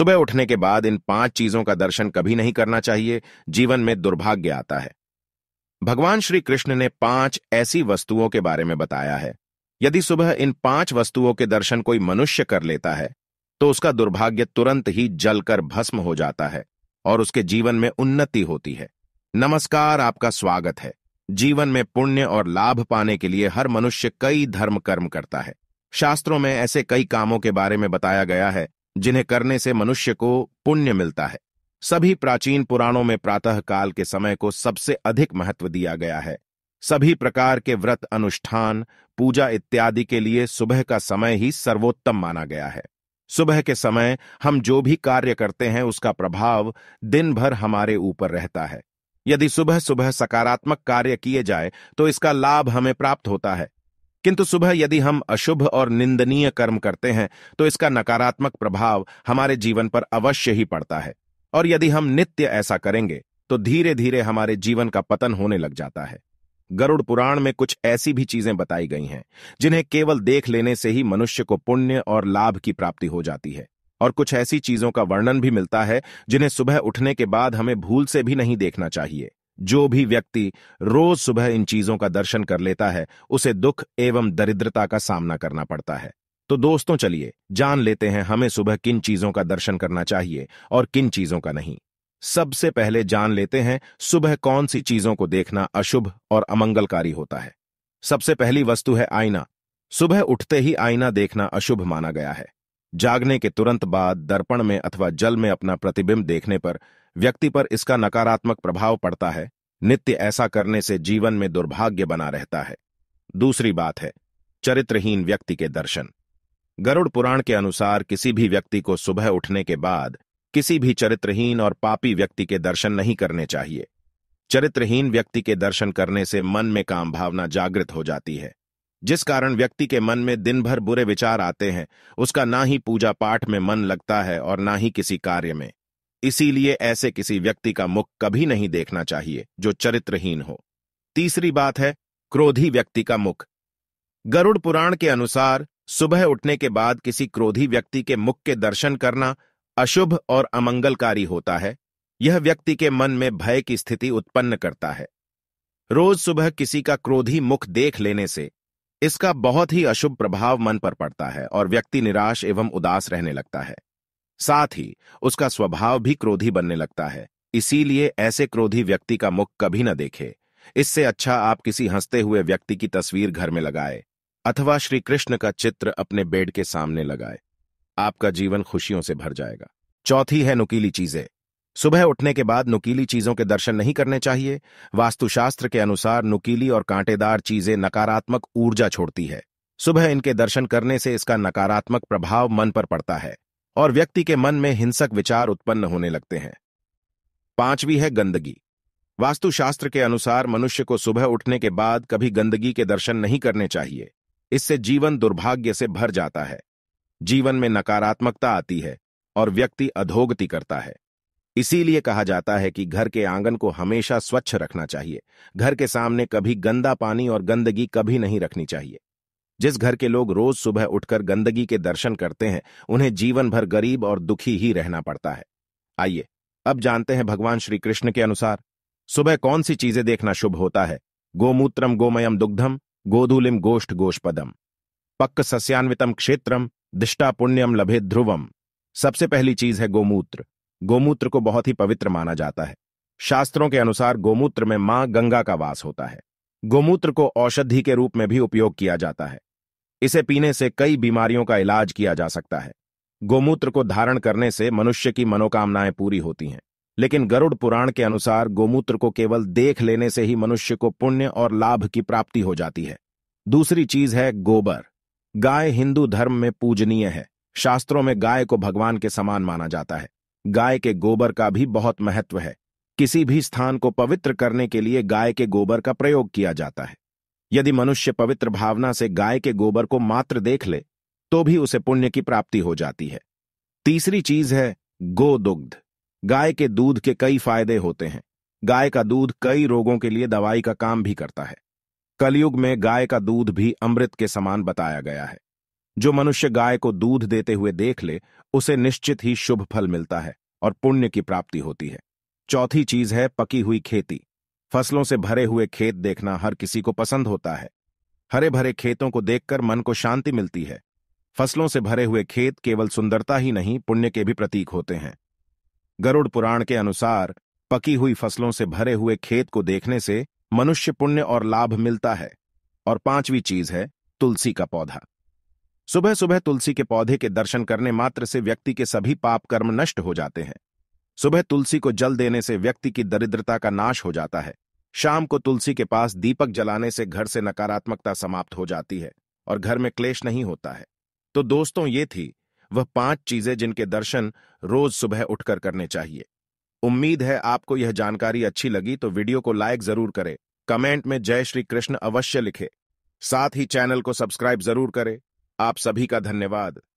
सुबह उठने के बाद इन पांच चीजों का दर्शन कभी नहीं करना चाहिए जीवन में दुर्भाग्य आता है भगवान श्री कृष्ण ने पांच ऐसी वस्तुओं के बारे में बताया है यदि सुबह इन पांच वस्तुओं के दर्शन कोई मनुष्य कर लेता है तो उसका दुर्भाग्य तुरंत ही जलकर भस्म हो जाता है और उसके जीवन में उन्नति होती है नमस्कार आपका स्वागत है जीवन में पुण्य और लाभ पाने के लिए हर मनुष्य कई धर्म कर्म करता है शास्त्रों में ऐसे कई कामों के बारे में बताया गया है जिन्हें करने से मनुष्य को पुण्य मिलता है सभी प्राचीन पुराणों में प्रातः काल के समय को सबसे अधिक महत्व दिया गया है सभी प्रकार के व्रत अनुष्ठान पूजा इत्यादि के लिए सुबह का समय ही सर्वोत्तम माना गया है सुबह के समय हम जो भी कार्य करते हैं उसका प्रभाव दिन भर हमारे ऊपर रहता है यदि सुबह सुबह सकारात्मक कार्य किए जाए तो इसका लाभ हमें प्राप्त होता है किंतु सुबह यदि हम अशुभ और निंदनीय कर्म करते हैं तो इसका नकारात्मक प्रभाव हमारे जीवन पर अवश्य ही पड़ता है और यदि हम नित्य ऐसा करेंगे तो धीरे धीरे हमारे जीवन का पतन होने लग जाता है गरुड़ पुराण में कुछ ऐसी भी चीजें बताई गई हैं जिन्हें केवल देख लेने से ही मनुष्य को पुण्य और लाभ की प्राप्ति हो जाती है और कुछ ऐसी चीजों का वर्णन भी मिलता है जिन्हें सुबह उठने के बाद हमें भूल से भी नहीं देखना चाहिए जो भी व्यक्ति रोज सुबह इन चीजों का दर्शन कर लेता है उसे दुख एवं दरिद्रता का सामना करना पड़ता है तो दोस्तों चलिए जान लेते हैं हमें सुबह किन चीजों का दर्शन करना चाहिए और किन चीजों का नहीं सबसे पहले जान लेते हैं सुबह कौन सी चीजों को देखना अशुभ और अमंगलकारी होता है सबसे पहली वस्तु है आईना सुबह उठते ही आईना देखना अशुभ माना गया है जागने के तुरंत बाद दर्पण में अथवा जल में अपना प्रतिबिंब देखने पर व्यक्ति पर इसका नकारात्मक प्रभाव पड़ता है नित्य ऐसा करने से जीवन में दुर्भाग्य बना रहता है दूसरी बात है चरित्रहीन व्यक्ति के दर्शन गरुड़ पुराण के अनुसार किसी भी व्यक्ति को सुबह उठने के बाद किसी भी चरित्रहीन और पापी व्यक्ति के दर्शन नहीं करने चाहिए चरित्रहीन व्यक्ति के दर्शन करने से मन में काम भावना जागृत हो जाती है जिस कारण व्यक्ति के मन में दिन भर बुरे विचार आते हैं उसका ना ही पूजा पाठ में मन लगता है और ना ही किसी कार्य में इसीलिए ऐसे किसी व्यक्ति का मुख कभी नहीं देखना चाहिए जो चरित्रहीन हो तीसरी बात है क्रोधी व्यक्ति का मुख गरुड़ पुराण के अनुसार सुबह उठने के बाद किसी क्रोधी व्यक्ति के मुख के दर्शन करना अशुभ और अमंगलकारी होता है यह व्यक्ति के मन में भय की स्थिति उत्पन्न करता है रोज सुबह किसी का क्रोधी मुख देख लेने से इसका बहुत ही अशुभ प्रभाव मन पर पड़ता है और व्यक्ति निराश एवं उदास रहने लगता है साथ ही उसका स्वभाव भी क्रोधी बनने लगता है इसीलिए ऐसे क्रोधी व्यक्ति का मुख कभी न देखे इससे अच्छा आप किसी हंसते हुए व्यक्ति की तस्वीर घर में लगाए अथवा श्री कृष्ण का चित्र अपने बेड के सामने लगाए आपका जीवन खुशियों से भर जाएगा चौथी है नुकीली चीजें सुबह उठने के बाद नुकीली चीजों के दर्शन नहीं करने चाहिए वास्तुशास्त्र के अनुसार नुकीली और कांटेदार चीजें नकारात्मक ऊर्जा छोड़ती है सुबह इनके दर्शन करने से इसका नकारात्मक प्रभाव मन पर पड़ता है और व्यक्ति के मन में हिंसक विचार उत्पन्न होने लगते हैं पांचवी है गंदगी वास्तुशास्त्र के अनुसार मनुष्य को सुबह उठने के बाद कभी गंदगी के दर्शन नहीं करने चाहिए इससे जीवन दुर्भाग्य से भर जाता है जीवन में नकारात्मकता आती है और व्यक्ति अधोगति करता है इसीलिए कहा जाता है कि घर के आंगन को हमेशा स्वच्छ रखना चाहिए घर के सामने कभी गंदा पानी और गंदगी कभी नहीं रखनी चाहिए जिस घर के लोग रोज सुबह उठकर गंदगी के दर्शन करते हैं उन्हें जीवन भर गरीब और दुखी ही रहना पड़ता है आइए अब जानते हैं भगवान श्री कृष्ण के अनुसार सुबह कौन सी चीजें देखना शुभ होता है गोमूत्रम गोमयम दुग्धम गोधूलिम गोष्ठ गोष्पदम पक्क सस्यान्वितम क्षेत्रम दिष्टा पुण्यम लभे ध्रुवम सबसे पहली चीज है गोमूत्र गोमूत्र को बहुत ही पवित्र माना जाता है शास्त्रों के अनुसार गोमूत्र में मां गंगा का वास होता है गोमूत्र को औषधि के रूप में भी उपयोग किया जाता है इसे पीने से कई बीमारियों का इलाज किया जा सकता है गोमूत्र को धारण करने से मनुष्य की मनोकामनाएं पूरी होती हैं लेकिन गरुड़ पुराण के अनुसार गोमूत्र को केवल देख लेने से ही मनुष्य को पुण्य और लाभ की प्राप्ति हो जाती है दूसरी चीज है गोबर गाय हिंदू धर्म में पूजनीय है शास्त्रों में गाय को भगवान के समान माना जाता है गाय के गोबर का भी बहुत महत्व है किसी भी स्थान को पवित्र करने के लिए गाय के गोबर का प्रयोग किया जाता है यदि मनुष्य पवित्र भावना से गाय के गोबर को मात्र देख ले तो भी उसे पुण्य की प्राप्ति हो जाती है तीसरी चीज है गोदुग्ध गाय के दूध के कई फायदे होते हैं गाय का दूध कई रोगों के लिए दवाई का काम भी करता है कलयुग में गाय का दूध भी अमृत के समान बताया गया है जो मनुष्य गाय को दूध देते हुए देख ले उसे निश्चित ही शुभ फल मिलता है और पुण्य की प्राप्ति होती है चौथी चीज है पकी हुई खेती फसलों से भरे हुए खेत देखना हर किसी को पसंद होता है हरे भरे खेतों को देखकर मन को शांति मिलती है फसलों से भरे हुए खेत केवल सुंदरता ही नहीं पुण्य के भी प्रतीक होते हैं गरुड़ पुराण के अनुसार पकी हुई फसलों से भरे हुए खेत को देखने से मनुष्य पुण्य और लाभ मिलता है और पांचवी चीज है तुलसी का पौधा सुबह सुबह तुलसी के पौधे के दर्शन करने मात्र से व्यक्ति के सभी पाप कर्म नष्ट हो जाते हैं सुबह तुलसी को जल देने से व्यक्ति की दरिद्रता का नाश हो जाता है शाम को तुलसी के पास दीपक जलाने से घर से नकारात्मकता समाप्त हो जाती है और घर में क्लेश नहीं होता है तो दोस्तों ये थी वह पांच चीजें जिनके दर्शन रोज सुबह उठकर करने चाहिए उम्मीद है आपको यह जानकारी अच्छी लगी तो वीडियो को लाइक जरूर करें कमेंट में जय श्री कृष्ण अवश्य लिखे साथ ही चैनल को सब्सक्राइब जरूर करें आप सभी का धन्यवाद